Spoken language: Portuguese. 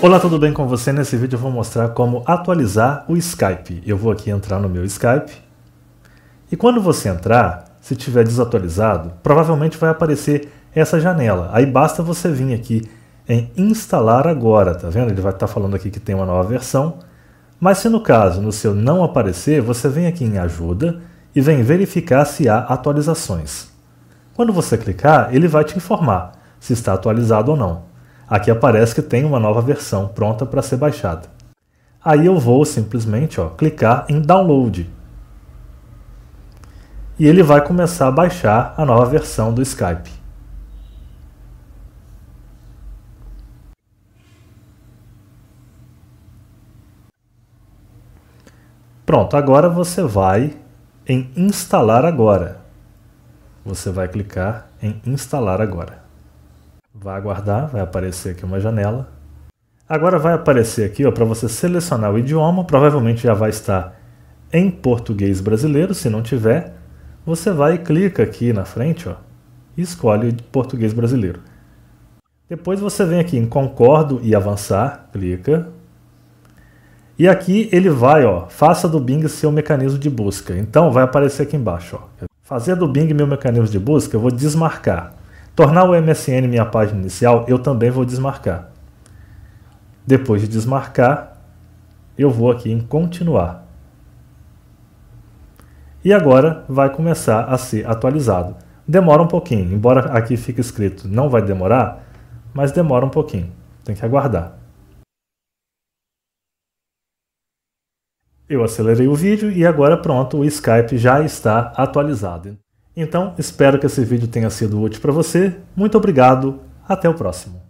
Olá, tudo bem com você? Nesse vídeo eu vou mostrar como atualizar o Skype. Eu vou aqui entrar no meu Skype e quando você entrar, se tiver desatualizado, provavelmente vai aparecer essa janela. Aí basta você vir aqui em instalar agora, tá vendo? Ele vai estar tá falando aqui que tem uma nova versão. Mas se no caso, no seu não aparecer, você vem aqui em ajuda e vem verificar se há atualizações. Quando você clicar, ele vai te informar se está atualizado ou não. Aqui aparece que tem uma nova versão pronta para ser baixada. Aí eu vou simplesmente ó, clicar em Download. E ele vai começar a baixar a nova versão do Skype. Pronto, agora você vai em instalar agora. Você vai clicar em instalar agora. Vai aguardar, vai aparecer aqui uma janela. Agora vai aparecer aqui para você selecionar o idioma, provavelmente já vai estar em português brasileiro, se não tiver, você vai e clica aqui na frente ó, e escolhe o português brasileiro. Depois você vem aqui em concordo e avançar, clica, e aqui ele vai, ó, faça do Bing seu mecanismo de busca. Então vai aparecer aqui embaixo, ó. Fazer do Bing meu mecanismo de busca, eu vou desmarcar. Tornar o MSN minha página inicial, eu também vou desmarcar. Depois de desmarcar, eu vou aqui em continuar. E agora vai começar a ser atualizado. Demora um pouquinho, embora aqui fique escrito não vai demorar, mas demora um pouquinho. Tem que aguardar. Eu acelerei o vídeo e agora pronto, o Skype já está atualizado. Então, espero que esse vídeo tenha sido útil para você. Muito obrigado, até o próximo.